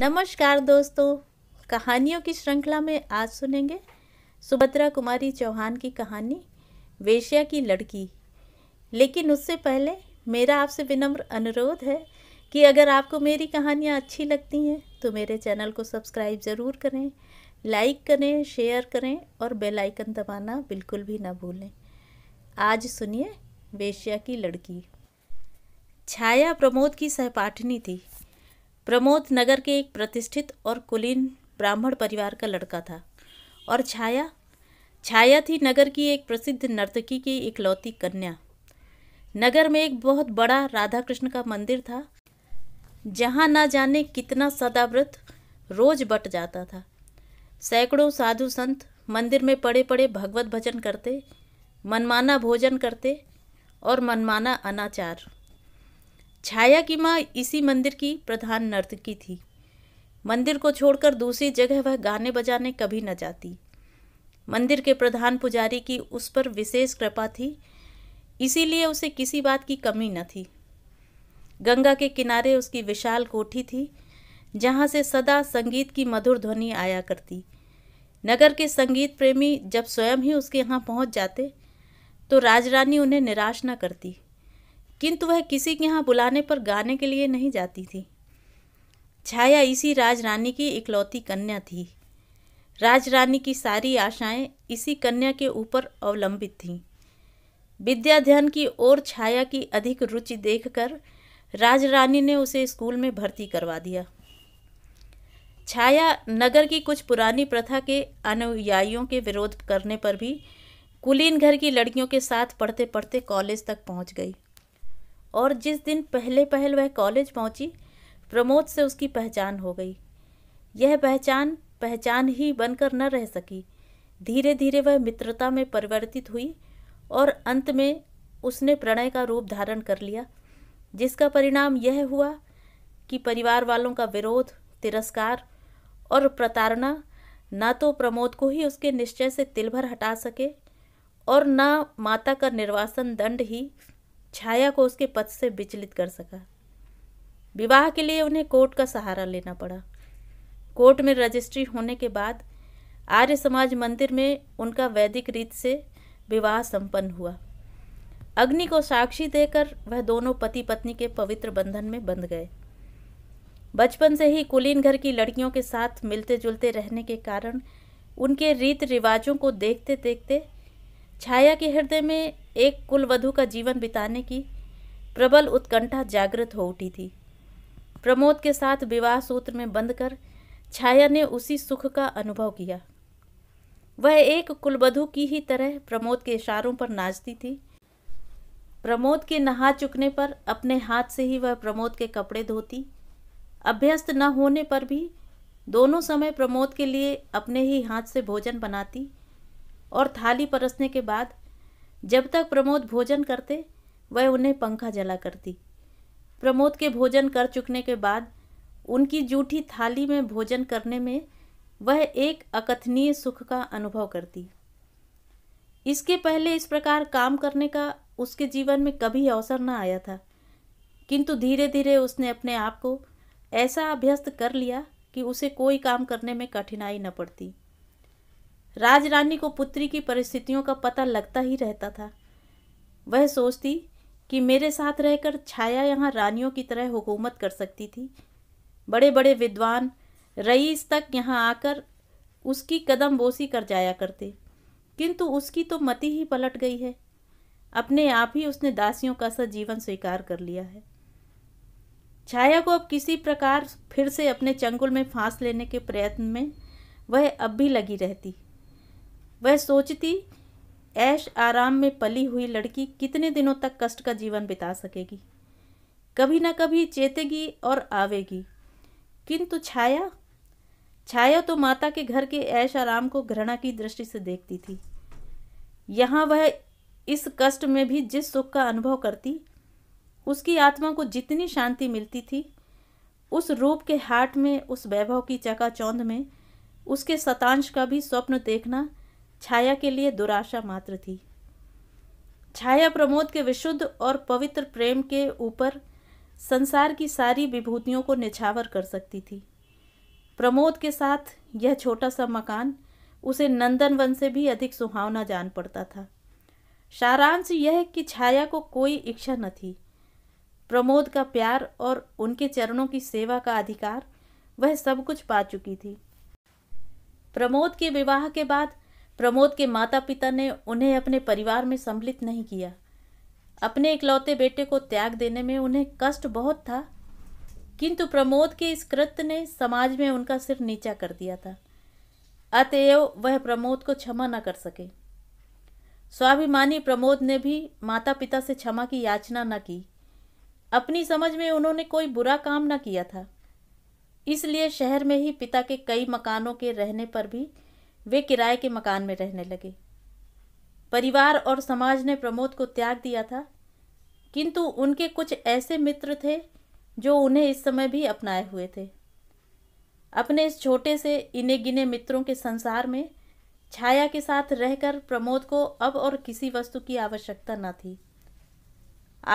नमस्कार दोस्तों कहानियों की श्रृंखला में आज सुनेंगे सुभद्रा कुमारी चौहान की कहानी वेश्या की लड़की लेकिन उससे पहले मेरा आपसे विनम्र अनुरोध है कि अगर आपको मेरी कहानियाँ अच्छी लगती हैं तो मेरे चैनल को सब्सक्राइब ज़रूर करें लाइक करें शेयर करें और बेल आइकन दबाना बिल्कुल भी ना भूलें आज सुनिए वेश्या की लड़की छाया प्रमोद की सहपाठनी थी प्रमोद नगर के एक प्रतिष्ठित और कुलीन ब्राह्मण परिवार का लड़का था और छाया छाया थी नगर की एक प्रसिद्ध नर्तकी की इकलौती कन्या नगर में एक बहुत बड़ा राधा कृष्ण का मंदिर था जहाँ न जाने कितना सदाव्रत रोज बट जाता था सैकड़ों साधु संत मंदिर में पड़े पड़े भगवत भजन करते मनमाना भोजन करते और मनमाना अनाचार छाया की माँ इसी मंदिर की प्रधान नर्तकी थी मंदिर को छोड़कर दूसरी जगह वह गाने बजाने कभी न जाती मंदिर के प्रधान पुजारी की उस पर विशेष कृपा थी इसीलिए उसे किसी बात की कमी न थी गंगा के किनारे उसकी विशाल कोठी थी जहाँ से सदा संगीत की मधुर ध्वनि आया करती नगर के संगीत प्रेमी जब स्वयं ही उसके यहाँ पहुँच जाते तो राजरानी उन्हें निराश न करती किंतु वह किसी के यहाँ बुलाने पर गाने के लिए नहीं जाती थी छाया इसी राज रानी की इकलौती कन्या थी राज रानी की सारी आशाएं इसी कन्या के ऊपर अवलंबित थीं विद्याध्यन की ओर छाया की अधिक रुचि देखकर राज रानी ने उसे स्कूल में भर्ती करवा दिया छाया नगर की कुछ पुरानी प्रथा के अनुयायियों के विरोध करने पर भी कुलीन घर की लड़कियों के साथ पढ़ते पढ़ते कॉलेज तक पहुंच गई और जिस दिन पहले पहल वह कॉलेज पहुंची प्रमोद से उसकी पहचान हो गई यह पहचान पहचान ही बनकर न रह सकी धीरे धीरे वह मित्रता में परिवर्तित हुई और अंत में उसने प्रणय का रूप धारण कर लिया जिसका परिणाम यह हुआ कि परिवार वालों का विरोध तिरस्कार और प्रताड़ना न तो प्रमोद को ही उसके निश्चय से तिलभर हटा सके और न माता का निर्वासन दंड ही छाया को उसके पथ से विचलित कर सका विवाह के लिए उन्हें कोर्ट का सहारा लेना पड़ा कोर्ट में रजिस्ट्री होने के बाद आर्य समाज मंदिर में उनका वैदिक रीत से विवाह संपन्न हुआ अग्नि को साक्षी देकर वह दोनों पति पत्नी के पवित्र बंधन में बंध गए बचपन से ही कुलीन घर की लड़कियों के साथ मिलते जुलते रहने के कारण उनके रीत रिवाजों को देखते देखते छाया के हृदय में एक कुलवधु का जीवन बिताने की प्रबल उत्कंठा जागृत हो उठी थी प्रमोद के साथ विवाह सूत्र में बंद कर छाया ने उसी सुख का अनुभव किया वह एक कुलवधु की ही तरह प्रमोद के इशारों पर नाचती थी प्रमोद के नहा चुकने पर अपने हाथ से ही वह प्रमोद के कपड़े धोती अभ्यस्त न होने पर भी दोनों समय प्रमोद के लिए अपने ही हाथ से भोजन बनाती और थाली परसने के बाद जब तक प्रमोद भोजन करते वह उन्हें पंखा जला करती प्रमोद के भोजन कर चुकने के बाद उनकी जूठी थाली में भोजन करने में वह एक अकथनीय सुख का अनुभव करती इसके पहले इस प्रकार काम करने का उसके जीवन में कभी अवसर न आया था किंतु धीरे धीरे उसने अपने आप को ऐसा अभ्यस्त कर लिया कि उसे कोई काम करने में कठिनाई न पड़ती राजरानी को पुत्री की परिस्थितियों का पता लगता ही रहता था वह सोचती कि मेरे साथ रहकर छाया यहाँ रानियों की तरह हुकूमत कर सकती थी बड़े बड़े विद्वान रईस तक यहाँ आकर उसकी कदम बोसी कर जाया करते किंतु उसकी तो मति ही पलट गई है अपने आप ही उसने दासियों का सा जीवन स्वीकार कर लिया है छाया को अब किसी प्रकार फिर से अपने चंगुल में फांस लेने के प्रयत्न में वह अब भी लगी रहती वह सोचती ऐश आराम में पली हुई लड़की कितने दिनों तक कष्ट का जीवन बिता सकेगी कभी ना कभी चेतेगी और आवेगी किंतु छाया छाया तो माता के घर के ऐश आराम को घृणा की दृष्टि से देखती थी यहाँ वह इस कष्ट में भी जिस सुख का अनुभव करती उसकी आत्मा को जितनी शांति मिलती थी उस रूप के हाट में उस वैभव की चकाचौंध में उसके शतांश का भी स्वप्न देखना छाया के लिए दुराशा मात्र थी छाया प्रमोद के विशुद्ध और पवित्र प्रेम के ऊपर संसार की सारी विभूतियों को निछावर कर सकती थी प्रमोद के साथ यह छोटा सा मकान उसे नंदनवन से भी अधिक सुहावना जान पड़ता था सारांश यह कि छाया को कोई इच्छा न थी प्रमोद का प्यार और उनके चरणों की सेवा का अधिकार वह सब कुछ पा चुकी थी प्रमोद के विवाह के बाद प्रमोद के माता पिता ने उन्हें अपने परिवार में सम्मिलित नहीं किया अपने इकलौते बेटे को त्याग देने में उन्हें कष्ट बहुत था किंतु प्रमोद के इस कृत्य ने समाज में उनका सिर नीचा कर दिया था अतएव वह प्रमोद को क्षमा न कर सके स्वाभिमानी प्रमोद ने भी माता पिता से क्षमा की याचना न की अपनी समझ में उन्होंने कोई बुरा काम न किया था इसलिए शहर में ही पिता के कई मकानों के रहने पर भी वे किराए के मकान में रहने लगे परिवार और समाज ने प्रमोद को त्याग दिया था किंतु उनके कुछ ऐसे मित्र थे जो उन्हें इस समय भी अपनाए हुए थे अपने इस छोटे से इने गिने मित्रों के संसार में छाया के साथ रहकर प्रमोद को अब और किसी वस्तु की आवश्यकता न थी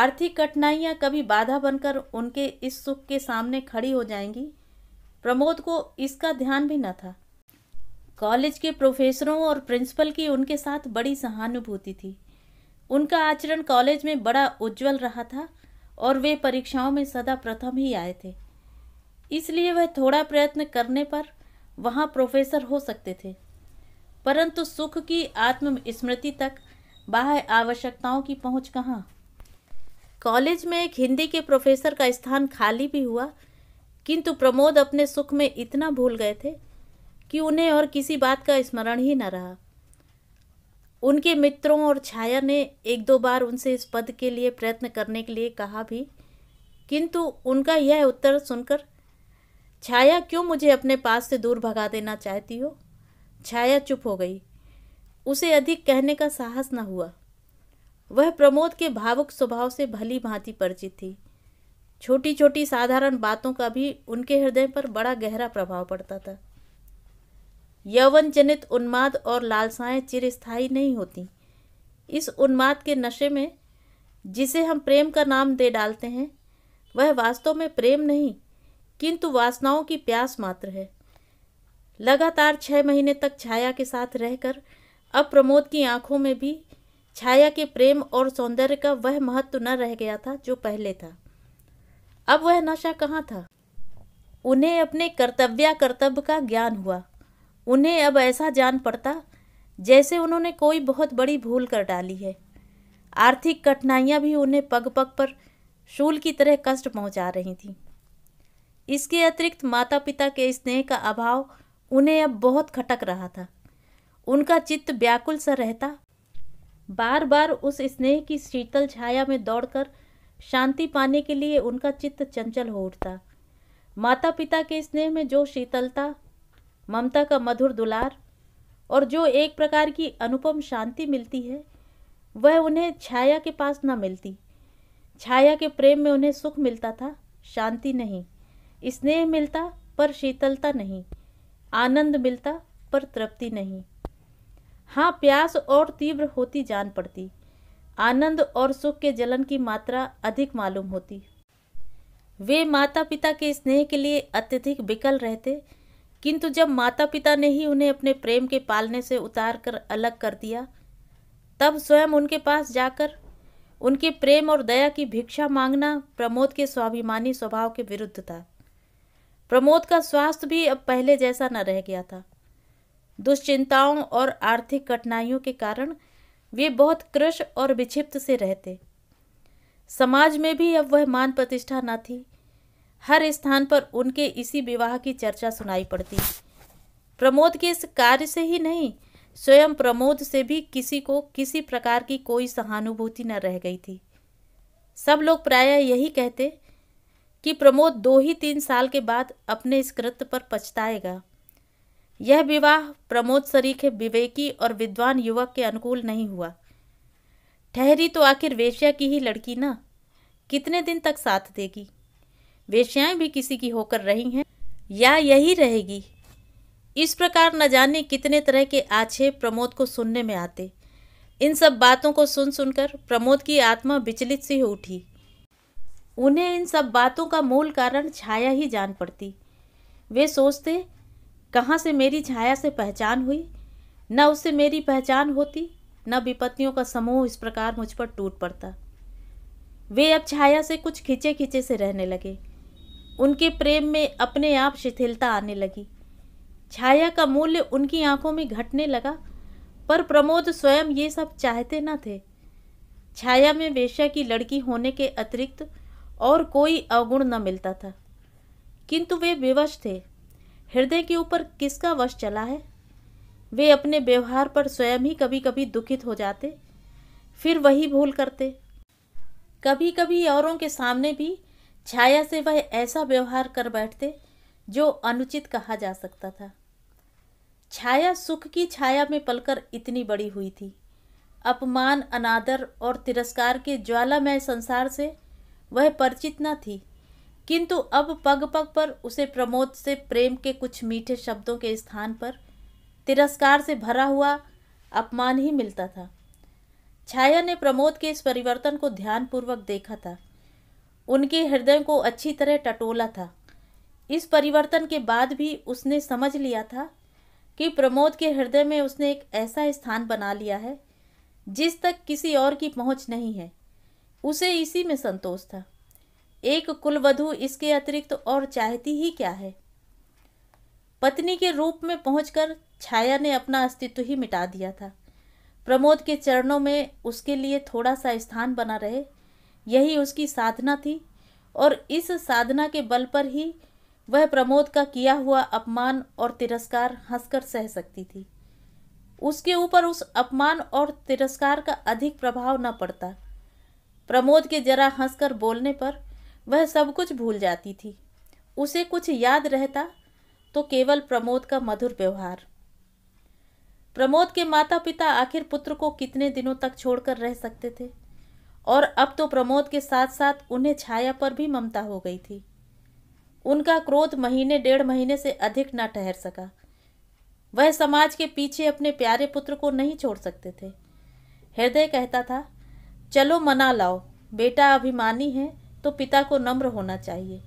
आर्थिक कठिनाइयाँ कभी बाधा बनकर उनके इस सुख के सामने खड़ी हो जाएंगी प्रमोद को इसका ध्यान भी न था कॉलेज के प्रोफेसरों और प्रिंसिपल की उनके साथ बड़ी सहानुभूति थी उनका आचरण कॉलेज में बड़ा उज्जवल रहा था और वे परीक्षाओं में सदा प्रथम ही आए थे इसलिए वह थोड़ा प्रयत्न करने पर वहाँ प्रोफेसर हो सकते थे परंतु सुख की आत्मस्मृति तक बाह्य आवश्यकताओं की पहुँच कहाँ कॉलेज में एक हिंदी के प्रोफेसर का स्थान खाली भी हुआ किंतु प्रमोद अपने सुख में इतना भूल गए थे कि उन्हें और किसी बात का स्मरण ही न रहा उनके मित्रों और छाया ने एक दो बार उनसे इस पद के लिए प्रयत्न करने के लिए कहा भी किंतु उनका यह उत्तर सुनकर छाया क्यों मुझे अपने पास से दूर भगा देना चाहती हो छाया चुप हो गई उसे अधिक कहने का साहस न हुआ वह प्रमोद के भावुक स्वभाव से भली भांति परिचित थी छोटी छोटी साधारण बातों का भी उनके हृदय पर बड़ा गहरा प्रभाव पड़ता था यौवन जनित उन्माद और लालसाएं चिरस्थायी नहीं होती इस उन्माद के नशे में जिसे हम प्रेम का नाम दे डालते हैं वह वास्तव में प्रेम नहीं किंतु वासनाओं की प्यास मात्र है लगातार छः महीने तक छाया के साथ रहकर अब प्रमोद की आंखों में भी छाया के प्रेम और सौंदर्य का वह महत्व न रह गया था जो पहले था अब वह नशा कहाँ था उन्हें अपने कर्तव्या कर्तव्य का ज्ञान हुआ उन्हें अब ऐसा जान पड़ता जैसे उन्होंने कोई बहुत बड़ी भूल कर डाली है आर्थिक कठिनाइयाँ भी उन्हें पग पग पर शूल की तरह कष्ट पहुँचा रही थीं इसके अतिरिक्त माता पिता के स्नेह का अभाव उन्हें अब बहुत खटक रहा था उनका चित्त व्याकुल सा रहता बार बार उस स्नेह की शीतल छाया में दौड़कर शांति पाने के लिए उनका चित्त चंचल हो उठता माता पिता के स्नेह में जो शीतलता ममता का मधुर दुलार और जो एक प्रकार की अनुपम शांति मिलती है वह उन्हें छाया के पास न मिलती छाया के प्रेम में उन्हें सुख मिलता था शांति नहीं स्नेह मिलता पर शीतलता नहीं आनंद मिलता पर तृप्ति नहीं हाँ प्यास और तीव्र होती जान पड़ती आनंद और सुख के जलन की मात्रा अधिक मालूम होती वे माता पिता के स्नेह के लिए अत्यधिक विकल रहते किंतु जब माता पिता ने ही उन्हें अपने प्रेम के पालने से उतार कर अलग कर दिया तब स्वयं उनके पास जाकर उनके प्रेम और दया की भिक्षा मांगना प्रमोद के स्वाभिमानी स्वभाव के विरुद्ध था प्रमोद का स्वास्थ्य भी अब पहले जैसा न रह गया था दुश्चिंताओं और आर्थिक कठिनाइयों के कारण वे बहुत कृष और विक्षिप्त से रहते समाज में भी अब वह मान प्रतिष्ठा न थी हर स्थान पर उनके इसी विवाह की चर्चा सुनाई पड़ती प्रमोद के इस कार्य से ही नहीं स्वयं प्रमोद से भी किसी को किसी प्रकार की कोई सहानुभूति न रह गई थी सब लोग प्रायः यही कहते कि प्रमोद दो ही तीन साल के बाद अपने इस कृत्य पर पछताएगा यह विवाह प्रमोद सरीखे विवेकी और विद्वान युवक के अनुकूल नहीं हुआ ठहरी तो आखिर वेश्या की ही लड़की ना कितने दिन तक साथ देगी वेश्याएं भी किसी की होकर रही हैं या यही रहेगी इस प्रकार न जाने कितने तरह के आछे प्रमोद को सुनने में आते इन सब बातों को सुन सुनकर प्रमोद की आत्मा विचलित सी उठी उन्हें इन सब बातों का मूल कारण छाया ही जान पड़ती वे सोचते कहाँ से मेरी छाया से पहचान हुई न उससे मेरी पहचान होती न विपत्तियों का समूह इस प्रकार मुझ पर टूट पड़ता वे अब छाया से कुछ खिंचे खिंचे से रहने लगे उनके प्रेम में अपने आप शिथिलता आने लगी छाया का मूल्य उनकी आंखों में घटने लगा पर प्रमोद स्वयं ये सब चाहते न थे छाया में वेश्या की लड़की होने के अतिरिक्त और कोई अवगुण न मिलता था किंतु वे विवश थे हृदय के ऊपर किसका वश चला है वे अपने व्यवहार पर स्वयं ही कभी कभी दुखित हो जाते फिर वही भूल करते कभी कभी औरों के सामने भी छाया से वह ऐसा व्यवहार कर बैठते जो अनुचित कहा जा सकता था छाया सुख की छाया में पलकर इतनी बड़ी हुई थी अपमान अनादर और तिरस्कार के ज्वालामय संसार से वह परिचित न थी किंतु अब पग पग पर उसे प्रमोद से प्रेम के कुछ मीठे शब्दों के स्थान पर तिरस्कार से भरा हुआ अपमान ही मिलता था छाया ने प्रमोद के इस परिवर्तन को ध्यानपूर्वक देखा था उनके हृदय को अच्छी तरह टटोला था इस परिवर्तन के बाद भी उसने समझ लिया था कि प्रमोद के हृदय में उसने एक ऐसा स्थान बना लिया है जिस तक किसी और की पहुंच नहीं है उसे इसी में संतोष था एक कुलवधु इसके अतिरिक्त और चाहती ही क्या है पत्नी के रूप में पहुंचकर छाया ने अपना अस्तित्व ही मिटा दिया था प्रमोद के चरणों में उसके लिए थोड़ा सा स्थान बना रहे यही उसकी साधना थी और इस साधना के बल पर ही वह प्रमोद का किया हुआ अपमान और तिरस्कार हंसकर सह सकती थी उसके ऊपर उस अपमान और तिरस्कार का अधिक प्रभाव न पड़ता प्रमोद के जरा हंसकर बोलने पर वह सब कुछ भूल जाती थी उसे कुछ याद रहता तो केवल प्रमोद का मधुर व्यवहार प्रमोद के माता पिता आखिर पुत्र को कितने दिनों तक छोड़कर रह सकते थे और अब तो प्रमोद के साथ साथ उन्हें छाया पर भी ममता हो गई थी उनका क्रोध महीने डेढ़ महीने से अधिक न ठहर सका वह समाज के पीछे अपने प्यारे पुत्र को नहीं छोड़ सकते थे हृदय कहता था चलो मना लाओ बेटा अभिमानी है तो पिता को नम्र होना चाहिए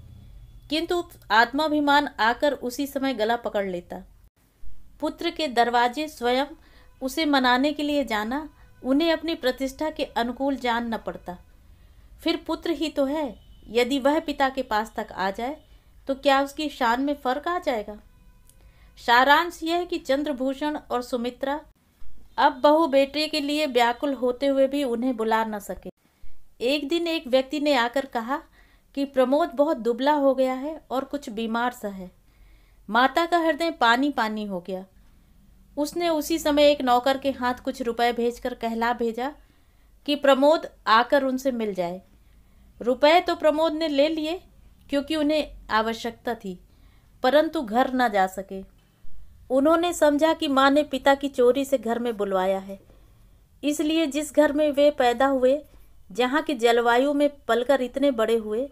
किंतु आत्माभिमान आकर उसी समय गला पकड़ लेता पुत्र के दरवाजे स्वयं उसे मनाने के लिए जाना उन्हें अपनी प्रतिष्ठा के अनुकूल जान न पड़ता फिर पुत्र ही तो है यदि वह पिता के पास तक आ जाए तो क्या उसकी शान में फर्क आ जाएगा सारांश यह कि चंद्रभूषण और सुमित्रा अब बहु बेटे के लिए व्याकुल होते हुए भी उन्हें बुला न सके एक दिन एक व्यक्ति ने आकर कहा कि प्रमोद बहुत दुबला हो गया है और कुछ बीमार सा है माता का हृदय पानी पानी हो गया उसने उसी समय एक नौकर के हाथ कुछ रुपए भेजकर कहला भेजा कि प्रमोद आकर उनसे मिल जाए रुपए तो प्रमोद ने ले लिए क्योंकि उन्हें आवश्यकता थी परंतु घर न जा सके उन्होंने समझा कि माँ ने पिता की चोरी से घर में बुलवाया है इसलिए जिस घर में वे पैदा हुए जहाँ की जलवायु में पलकर इतने बड़े हुए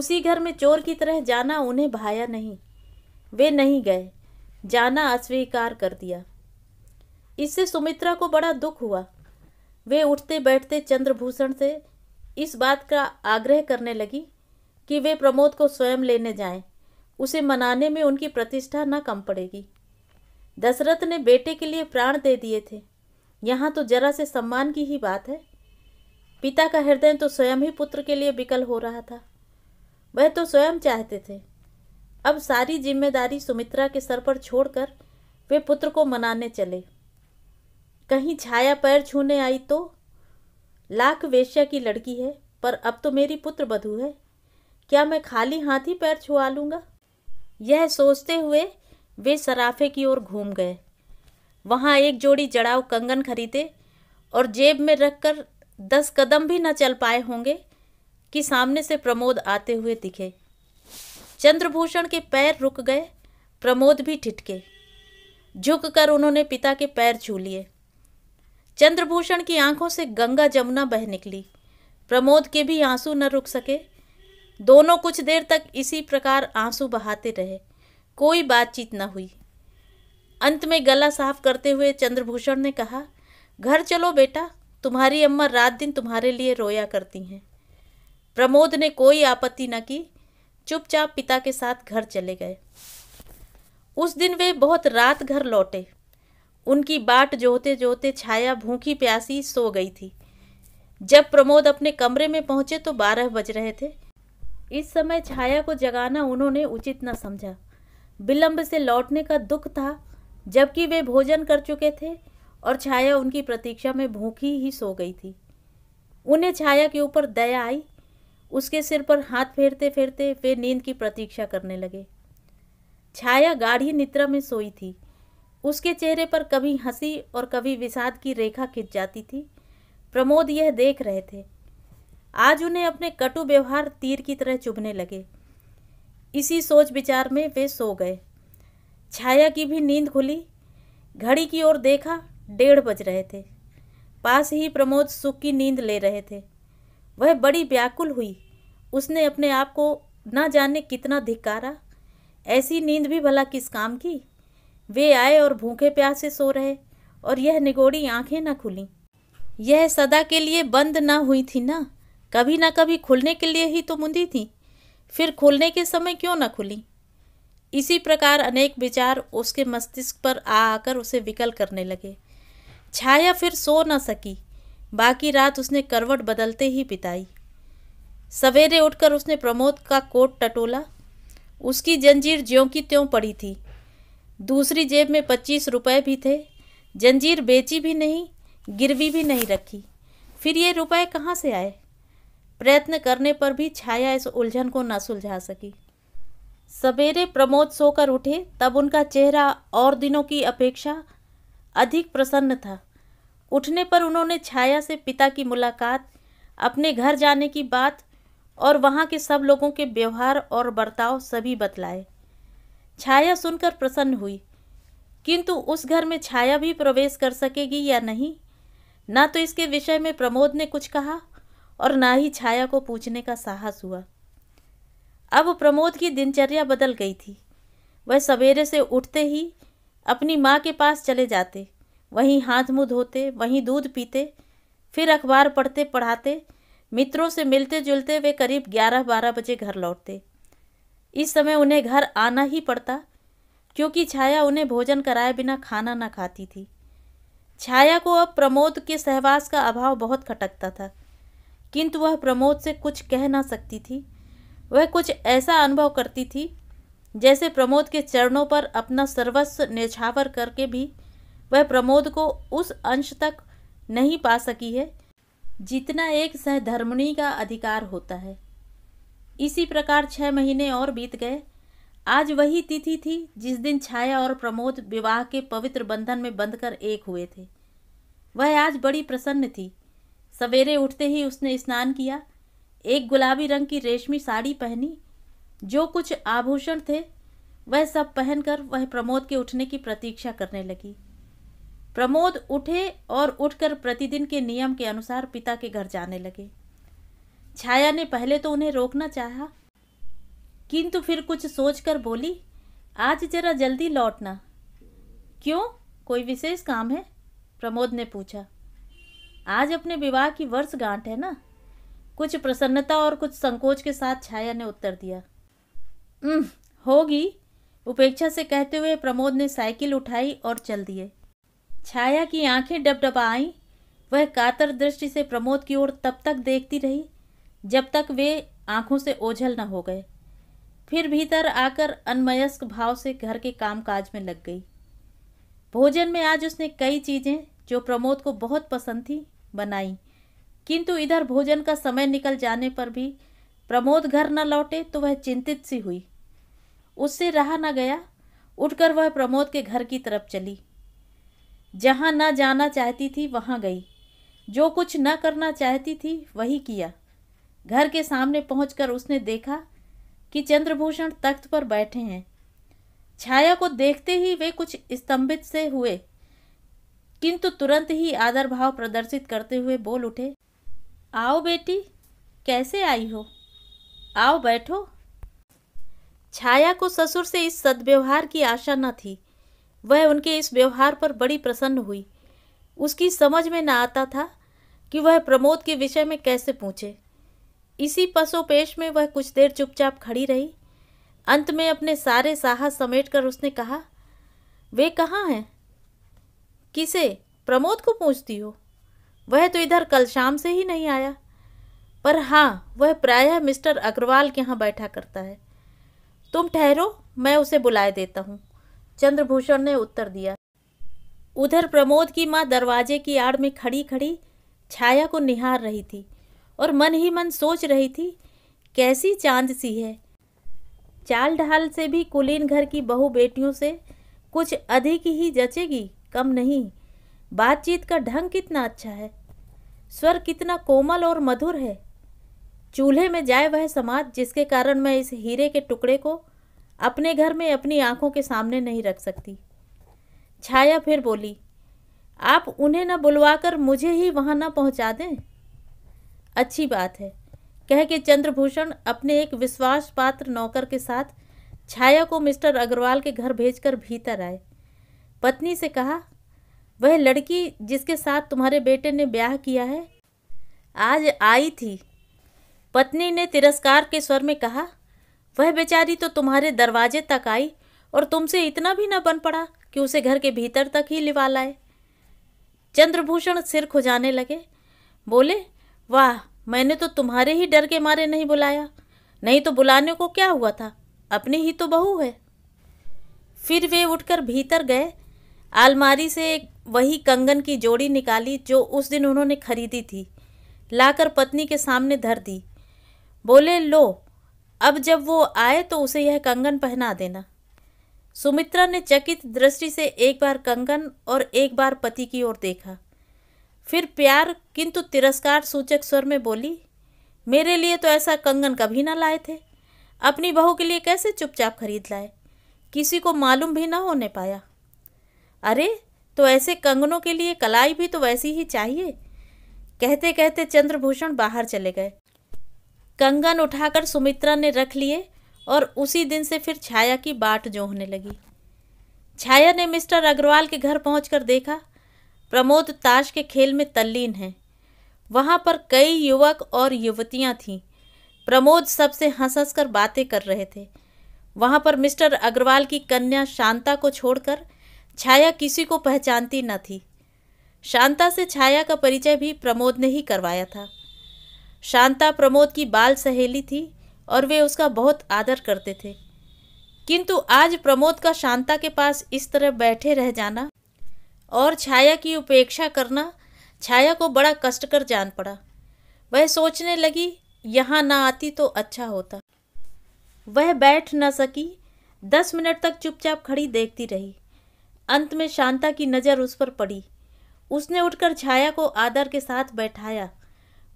उसी घर में चोर की तरह जाना उन्हें भाया नहीं वे नहीं गए जाना अस्वीकार कर दिया इससे सुमित्रा को बड़ा दुख हुआ वे उठते बैठते चंद्रभूषण से इस बात का आग्रह करने लगी कि वे प्रमोद को स्वयं लेने जाएं उसे मनाने में उनकी प्रतिष्ठा न कम पड़ेगी दशरथ ने बेटे के लिए प्राण दे दिए थे यहाँ तो जरा से सम्मान की ही बात है पिता का हृदय तो स्वयं ही पुत्र के लिए विकल हो रहा था वह तो स्वयं चाहते थे अब सारी जिम्मेदारी सुमित्रा के सर पर छोड़कर वे पुत्र को मनाने चले कहीं छाया पैर छूने आई तो लाख वेश्या की लड़की है पर अब तो मेरी पुत्र बधू है क्या मैं खाली हाथ ही पैर छुआ लूँगा यह सोचते हुए वे सराफे की ओर घूम गए वहाँ एक जोड़ी जड़ाव कंगन खरीदे और जेब में रखकर दस कदम भी न चल पाए होंगे कि सामने से प्रमोद आते हुए दिखे चंद्रभूषण के पैर रुक गए प्रमोद भी ठिठके झुक कर उन्होंने पिता के पैर छू लिए चंद्रभूषण की आंखों से गंगा जमुना बह निकली प्रमोद के भी आंसू न रुक सके दोनों कुछ देर तक इसी प्रकार आंसू बहाते रहे कोई बातचीत न हुई अंत में गला साफ करते हुए चंद्रभूषण ने कहा घर चलो बेटा तुम्हारी अम्मा रात दिन तुम्हारे लिए रोया करती हैं प्रमोद ने कोई आपत्ति न की चुपचाप पिता के साथ घर चले गए उस दिन वे बहुत रात घर लौटे उनकी बाट जोते जोते छाया भूखी प्यासी सो गई थी जब प्रमोद अपने कमरे में पहुंचे तो बारह बज रहे थे इस समय छाया को जगाना उन्होंने उचित न समझा विलंब से लौटने का दुख था जबकि वे भोजन कर चुके थे और छाया उनकी प्रतीक्षा में भूखी ही सो गई थी उन्हें छाया के ऊपर दया आई उसके सिर पर हाथ फेरते फेरते वे नींद की प्रतीक्षा करने लगे छाया गाढ़ी निद्रा में सोई थी उसके चेहरे पर कभी हंसी और कभी विषाद की रेखा खिंच जाती थी प्रमोद यह देख रहे थे आज उन्हें अपने कटु व्यवहार तीर की तरह चुभने लगे इसी सोच विचार में वे सो गए छाया की भी नींद खुली घड़ी की ओर देखा डेढ़ बज रहे थे पास ही प्रमोद सुख की नींद ले रहे थे वह बड़ी व्याकुल हुई उसने अपने आप को न जाने कितना धिकारा ऐसी नींद भी भला किस काम की वे आए और भूखे प्यास से सो रहे और यह निगोड़ी आंखें न खुली यह सदा के लिए बंद न हुई थी ना कभी ना कभी खुलने के लिए ही तो मुंदी थी फिर खुलने के समय क्यों न खुली इसी प्रकार अनेक विचार उसके मस्तिष्क पर आ आकर उसे विकल करने लगे छाया फिर सो न सकी बाकी रात उसने करवट बदलते ही बिताई सवेरे उठकर उसने प्रमोद का कोट टटोला उसकी जंजीर ज्यों की त्यों पड़ी थी दूसरी जेब में पच्चीस रुपए भी थे जंजीर बेची भी नहीं गिरवी भी नहीं रखी फिर ये रुपए कहाँ से आए प्रयत्न करने पर भी छाया इस उलझन को न सुलझा सकी सवेरे प्रमोद सोकर उठे तब उनका चेहरा और दिनों की अपेक्षा अधिक प्रसन्न था उठने पर उन्होंने छाया से पिता की मुलाकात अपने घर जाने की बात और वहाँ के सब लोगों के व्यवहार और बर्ताव सभी बतलाए छाया सुनकर प्रसन्न हुई किंतु उस घर में छाया भी प्रवेश कर सकेगी या नहीं ना तो इसके विषय में प्रमोद ने कुछ कहा और ना ही छाया को पूछने का साहस हुआ अब प्रमोद की दिनचर्या बदल गई थी वह सवेरे से उठते ही अपनी माँ के पास चले जाते वहीं हाथ मुँह धोते वहीं दूध पीते फिर अखबार पढ़ते पढ़ाते मित्रों से मिलते जुलते वे करीब ग्यारह बारह बजे घर लौटते इस समय उन्हें घर आना ही पड़ता क्योंकि छाया उन्हें भोजन कराए बिना खाना न खाती थी छाया को अब प्रमोद के सहवास का अभाव बहुत खटकता था किंतु वह प्रमोद से कुछ कह ना सकती थी वह कुछ ऐसा अनुभव करती थी जैसे प्रमोद के चरणों पर अपना सर्वस्व न्यौछावर करके भी वह प्रमोद को उस अंश तक नहीं पा सकी है जितना एक सहधर्मिणी का अधिकार होता है इसी प्रकार छः महीने और बीत गए आज वही तिथि थी जिस दिन छाया और प्रमोद विवाह के पवित्र बंधन में बंधकर एक हुए थे वह आज बड़ी प्रसन्न थी सवेरे उठते ही उसने स्नान किया एक गुलाबी रंग की रेशमी साड़ी पहनी जो कुछ आभूषण थे वह सब पहनकर वह प्रमोद के उठने की प्रतीक्षा करने लगी प्रमोद उठे और उठकर प्रतिदिन के नियम के अनुसार पिता के घर जाने लगे छाया ने पहले तो उन्हें रोकना चाहा किंतु फिर कुछ सोचकर बोली आज जरा जल्दी लौटना क्यों कोई विशेष काम है प्रमोद ने पूछा आज अपने विवाह की वर्षगांठ है ना कुछ प्रसन्नता और कुछ संकोच के साथ छाया ने उत्तर दिया होगी उपेक्षा से कहते हुए प्रमोद ने साइकिल उठाई और चल दिए छाया की आंखें डबडबा आईं वह कातर दृष्टि से प्रमोद की ओर तब तक देखती रही जब तक वे आंखों से ओझल न हो गए फिर भीतर आकर अनमयस्क भाव से घर के कामकाज में लग गई भोजन में आज उसने कई चीज़ें जो प्रमोद को बहुत पसंद थी बनाई किंतु इधर भोजन का समय निकल जाने पर भी प्रमोद घर न लौटे तो वह चिंतित सी हुई उससे रहा न गया उठकर वह प्रमोद के घर की तरफ चली जहाँ न जाना चाहती थी वहाँ गई जो कुछ न करना चाहती थी वही किया घर के सामने पहुँच उसने देखा कि चंद्रभूषण तख्त पर बैठे हैं छाया को देखते ही वे कुछ स्तंभित से हुए किंतु तुरंत ही आदर भाव प्रदर्शित करते हुए बोल उठे आओ बेटी कैसे आई हो आओ बैठो छाया को ससुर से इस सद्व्यवहार की आशा न थी वह उनके इस व्यवहार पर बड़ी प्रसन्न हुई उसकी समझ में न आता था कि वह प्रमोद के विषय में कैसे पूछे इसी पसोपेश में वह कुछ देर चुपचाप खड़ी रही अंत में अपने सारे साहस समेटकर उसने कहा वे कहाँ हैं किसे प्रमोद को पूछती हो वह तो इधर कल शाम से ही नहीं आया पर हाँ वह प्रायः मिस्टर अग्रवाल के यहाँ बैठा करता है तुम ठहरो मैं उसे बुलाए देता हूँ चंद्रभूषण ने उत्तर दिया उधर प्रमोद की माँ दरवाजे की आड़ में खड़ी खड़ी छाया को निहार रही थी और मन ही मन सोच रही थी कैसी चांद सी है चाल ढाल से भी कुलीन घर की बहु बेटियों से कुछ अधिक ही जचेगी कम नहीं बातचीत का ढंग कितना अच्छा है स्वर कितना कोमल और मधुर है चूल्हे में जाए वह समाज जिसके कारण मैं इस हीरे के टुकड़े को अपने घर में अपनी आंखों के सामने नहीं रख सकती छाया फिर बोली आप उन्हें न बुलवाकर मुझे ही वहाँ न पहुँचा दें अच्छी बात है कह के चंद्रभूषण अपने एक विश्वास पात्र नौकर के साथ छाया को मिस्टर अग्रवाल के घर भेजकर भीतर आए पत्नी से कहा वह लड़की जिसके साथ तुम्हारे बेटे ने ब्याह किया है आज आई थी पत्नी ने तिरस्कार के स्वर में कहा वह बेचारी तो तुम्हारे दरवाजे तक आई और तुमसे इतना भी न बन पड़ा कि उसे घर के भीतर तक ही लिवा लाए चंद्रभूषण सिर खुजाने लगे बोले वाह मैंने तो तुम्हारे ही डर के मारे नहीं बुलाया नहीं तो बुलाने को क्या हुआ था अपनी ही तो बहू है फिर वे उठकर भीतर गए आलमारी से वही कंगन की जोड़ी निकाली जो उस दिन उन्होंने खरीदी थी लाकर पत्नी के सामने धर दी बोले लो अब जब वो आए तो उसे यह कंगन पहना देना सुमित्रा ने चकित दृष्टि से एक बार कंगन और एक बार पति की ओर देखा फिर प्यार किंतु तिरस्कार सूचक स्वर में बोली मेरे लिए तो ऐसा कंगन कभी ना लाए थे अपनी बहू के लिए कैसे चुपचाप खरीद लाए किसी को मालूम भी ना होने पाया अरे तो ऐसे कंगनों के लिए कलाई भी तो वैसी ही चाहिए कहते कहते चंद्रभूषण बाहर चले गए कंगन उठाकर सुमित्रा ने रख लिए और उसी दिन से फिर छाया की बाट जोहने लगी छाया ने मिस्टर अग्रवाल के घर पहुँच देखा प्रमोद ताश के खेल में तल्लीन है वहाँ पर कई युवक और युवतियाँ थीं प्रमोद सबसे हंस हंस कर बातें कर रहे थे वहाँ पर मिस्टर अग्रवाल की कन्या शांता को छोड़कर छाया किसी को पहचानती न थी शांता से छाया का परिचय भी प्रमोद ने ही करवाया था शांता प्रमोद की बाल सहेली थी और वे उसका बहुत आदर करते थे किंतु आज प्रमोद का शांता के पास इस तरह बैठे रह जाना और छाया की उपेक्षा करना छाया को बड़ा कष्टकर जान पड़ा वह सोचने लगी यहाँ ना आती तो अच्छा होता वह बैठ न सकी दस मिनट तक चुपचाप खड़ी देखती रही अंत में शांता की नज़र उस पर पड़ी उसने उठकर छाया को आदर के साथ बैठाया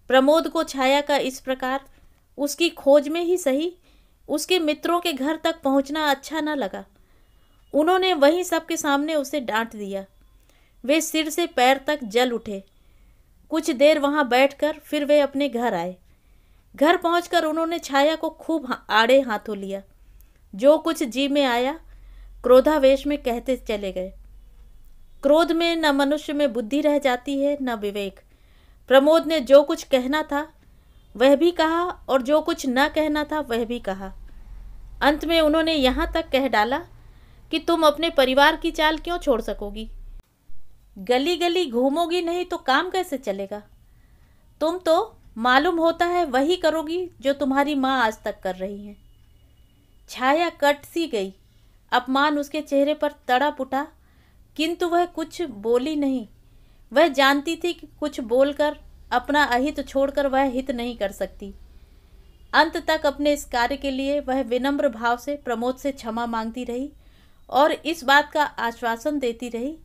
प्रमोद को छाया का इस प्रकार उसकी खोज में ही सही उसके मित्रों के घर तक पहुंचना अच्छा न लगा उन्होंने वहीं सबके सामने उसे डांट दिया वे सिर से पैर तक जल उठे कुछ देर वहां बैठकर फिर वे अपने घर आए घर पहुंचकर उन्होंने छाया को खूब आड़े हाथों लिया जो कुछ जी में आया क्रोधावेश में कहते चले गए क्रोध में न मनुष्य में बुद्धि रह जाती है न विवेक प्रमोद ने जो कुछ कहना था वह भी कहा और जो कुछ न कहना था वह भी कहा अंत में उन्होंने यहाँ तक कह डाला कि तुम अपने परिवार की चाल क्यों छोड़ सकोगी गली गली घूमोगी नहीं तो काम कैसे चलेगा तुम तो मालूम होता है वही करोगी जो तुम्हारी माँ आज तक कर रही हैं छाया कट सी गई अपमान उसके चेहरे पर तड़ा पुटा किंतु वह कुछ बोली नहीं वह जानती थी कि कुछ बोलकर अपना अहित छोड़कर वह हित नहीं कर सकती अंत तक अपने इस कार्य के लिए वह विनम्र भाव से प्रमोद से क्षमा मांगती रही और इस बात का आश्वासन देती रही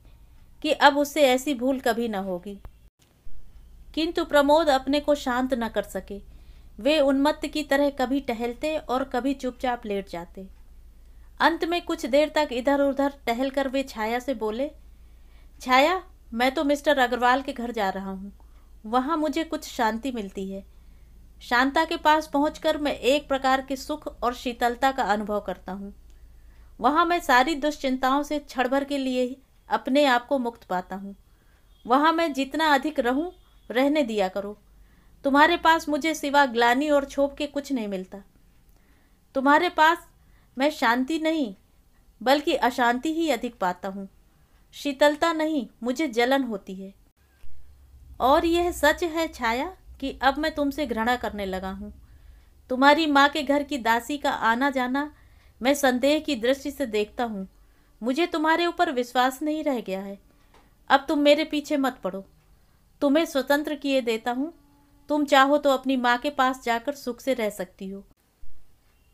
कि अब उससे ऐसी भूल कभी न होगी किंतु प्रमोद अपने को शांत न कर सके वे उन्मत्त की तरह कभी टहलते और कभी चुपचाप लेट जाते अंत में कुछ देर तक इधर उधर टहल कर वे छाया से बोले छाया मैं तो मिस्टर अग्रवाल के घर जा रहा हूँ वहाँ मुझे कुछ शांति मिलती है शांता के पास पहुँच मैं एक प्रकार के सुख और शीतलता का अनुभव करता हूँ वहाँ मैं सारी दुश्चिंताओं से क्षण भर के लिए ही अपने आप को मुक्त पाता हूँ वहाँ मैं जितना अधिक रहूँ रहने दिया करो तुम्हारे पास मुझे सिवा ग्लानी और छोप के कुछ नहीं मिलता तुम्हारे पास मैं शांति नहीं बल्कि अशांति ही अधिक पाता हूँ शीतलता नहीं मुझे जलन होती है और यह सच है छाया कि अब मैं तुमसे घृणा करने लगा हूँ तुम्हारी माँ के घर की दासी का आना जाना मैं संदेह की दृष्टि से देखता हूँ मुझे तुम्हारे ऊपर विश्वास नहीं रह गया है अब तुम मेरे पीछे मत पड़ो तुम्हें स्वतंत्र किए देता हूँ तुम चाहो तो अपनी माँ के पास जाकर सुख से रह सकती हो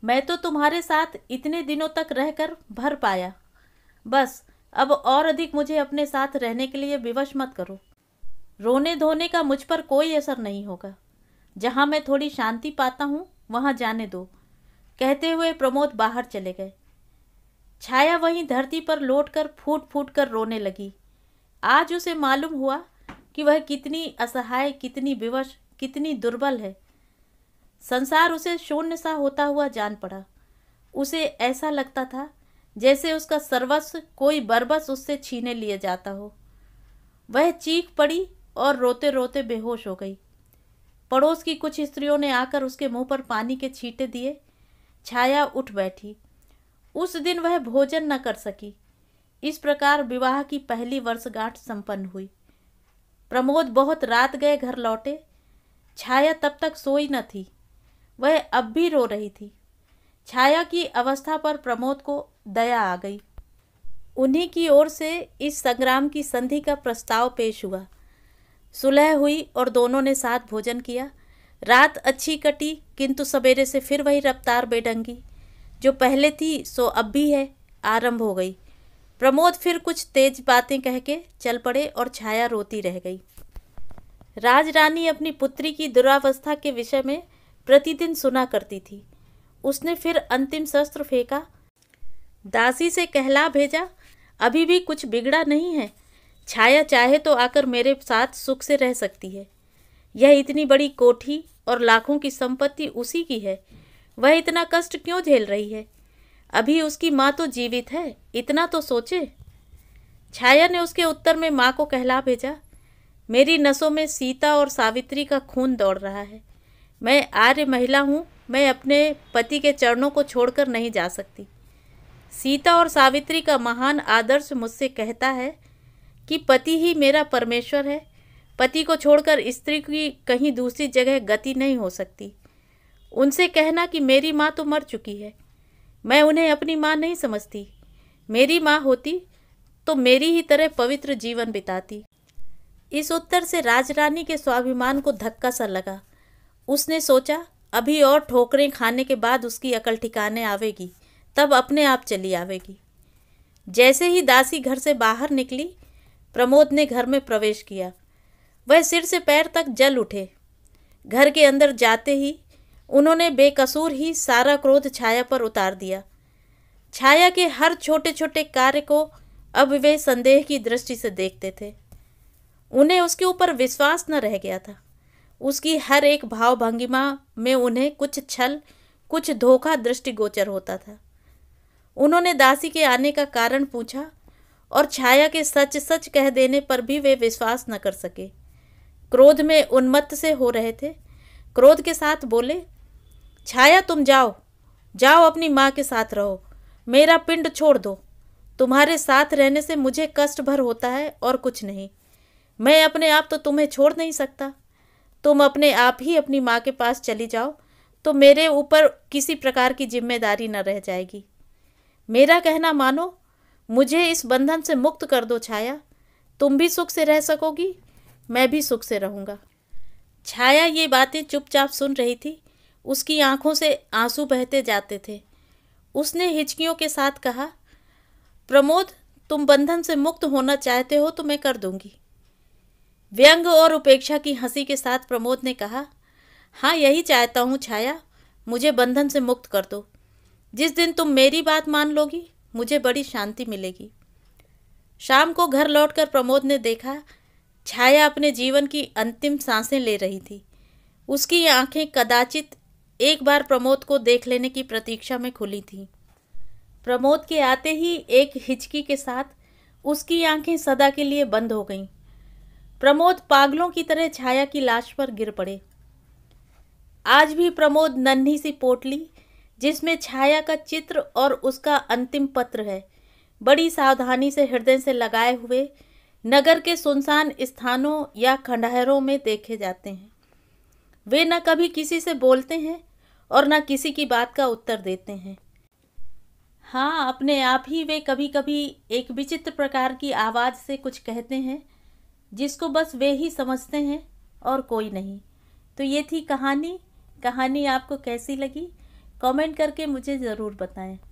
मैं तो तुम्हारे साथ इतने दिनों तक रहकर भर पाया बस अब और अधिक मुझे अपने साथ रहने के लिए विवश मत करो रोने धोने का मुझ पर कोई असर नहीं होगा जहाँ मैं थोड़ी शांति पाता हूँ वहाँ जाने दो कहते हुए प्रमोद बाहर चले गए छाया वहीं धरती पर लौट कर फूट फूट कर रोने लगी आज उसे मालूम हुआ कि वह कितनी असहाय कितनी विवश कितनी दुर्बल है संसार उसे शून्य सा होता हुआ जान पड़ा उसे ऐसा लगता था जैसे उसका सर्वस्व कोई बरबस उससे छीने लिए जाता हो वह चीख पड़ी और रोते रोते बेहोश हो गई पड़ोस की कुछ स्त्रियों ने आकर उसके मुंह पर पानी के छींटे दिए छाया उठ बैठी उस दिन वह भोजन न कर सकी इस प्रकार विवाह की पहली वर्षगांठ संपन्न हुई प्रमोद बहुत रात गए घर लौटे छाया तब तक सोई न थी वह अब भी रो रही थी छाया की अवस्था पर प्रमोद को दया आ गई उन्हीं की ओर से इस संग्राम की संधि का प्रस्ताव पेश हुआ सुलह हुई और दोनों ने साथ भोजन किया रात अच्छी कटी किंतु सवेरे से फिर वही रफ्तार बेडंगी जो पहले थी सो अब भी है आरंभ हो गई प्रमोद फिर कुछ तेज बातें कह के चल पड़े और छाया रोती रह गई राज रानी अपनी पुत्री की दुरावस्था के विषय में प्रतिदिन सुना करती थी उसने फिर अंतिम शस्त्र फेंका दासी से कहला भेजा अभी भी कुछ बिगड़ा नहीं है छाया चाहे तो आकर मेरे साथ सुख से रह सकती है यह इतनी बड़ी कोठी और लाखों की संपत्ति उसी की है वह इतना कष्ट क्यों झेल रही है अभी उसकी माँ तो जीवित है इतना तो सोचे छाया ने उसके उत्तर में माँ को कहला भेजा मेरी नसों में सीता और सावित्री का खून दौड़ रहा है मैं आर्य महिला हूँ मैं अपने पति के चरणों को छोड़कर नहीं जा सकती सीता और सावित्री का महान आदर्श मुझसे कहता है कि पति ही मेरा परमेश्वर है पति को छोड़कर स्त्री की कहीं दूसरी जगह गति नहीं हो सकती उनसे कहना कि मेरी माँ तो मर चुकी है मैं उन्हें अपनी माँ नहीं समझती मेरी माँ होती तो मेरी ही तरह पवित्र जीवन बिताती इस उत्तर से राजरानी के स्वाभिमान को धक्का सा लगा उसने सोचा अभी और ठोकरें खाने के बाद उसकी अकल ठिकाने आवेगी तब अपने आप चली आवेगी जैसे ही दासी घर से बाहर निकली प्रमोद ने घर में प्रवेश किया वह सिर से पैर तक जल उठे घर के अंदर जाते ही उन्होंने बेकसूर ही सारा क्रोध छाया पर उतार दिया छाया के हर छोटे छोटे कार्य को अब वे संदेह की दृष्टि से देखते थे उन्हें उसके ऊपर विश्वास न रह गया था उसकी हर एक भाव भंगिमा में उन्हें कुछ छल कुछ धोखा दृष्टिगोचर होता था उन्होंने दासी के आने का कारण पूछा और छाया के सच सच कह देने पर भी वे विश्वास न कर सके क्रोध में उन्मत्त से हो रहे थे क्रोध के साथ बोले छाया तुम जाओ जाओ अपनी माँ के साथ रहो मेरा पिंड छोड़ दो तुम्हारे साथ रहने से मुझे कष्ट भर होता है और कुछ नहीं मैं अपने आप तो तुम्हें छोड़ नहीं सकता तुम अपने आप ही अपनी माँ के पास चली जाओ तो मेरे ऊपर किसी प्रकार की जिम्मेदारी न रह जाएगी मेरा कहना मानो मुझे इस बंधन से मुक्त कर दो छाया तुम भी सुख से रह सकोगी मैं भी सुख से रहूँगा छाया ये बातें चुपचाप सुन रही थी उसकी आंखों से आंसू बहते जाते थे उसने हिचकियों के साथ कहा प्रमोद तुम बंधन से मुक्त होना चाहते हो तो मैं कर दूंगी व्यंग और उपेक्षा की हंसी के साथ प्रमोद ने कहा हाँ यही चाहता हूँ छाया मुझे बंधन से मुक्त कर दो जिस दिन तुम मेरी बात मान लोगी मुझे बड़ी शांति मिलेगी शाम को घर लौटकर प्रमोद ने देखा छाया अपने जीवन की अंतिम सांसें ले रही थी उसकी आंखें कदाचित एक बार प्रमोद को देख लेने की प्रतीक्षा में खुली थी प्रमोद के आते ही एक हिचकी के साथ उसकी आंखें सदा के लिए बंद हो गईं प्रमोद पागलों की तरह छाया की लाश पर गिर पड़े आज भी प्रमोद नन्ही सी पोटली जिसमें छाया का चित्र और उसका अंतिम पत्र है बड़ी सावधानी से हृदय से लगाए हुए नगर के सुनसान स्थानों या खंडहरों में देखे जाते हैं वे न कभी किसी से बोलते हैं और न किसी की बात का उत्तर देते हैं हाँ अपने आप ही वे कभी कभी एक विचित्र प्रकार की आवाज़ से कुछ कहते हैं जिसको बस वे ही समझते हैं और कोई नहीं तो ये थी कहानी कहानी आपको कैसी लगी कमेंट करके मुझे ज़रूर बताएं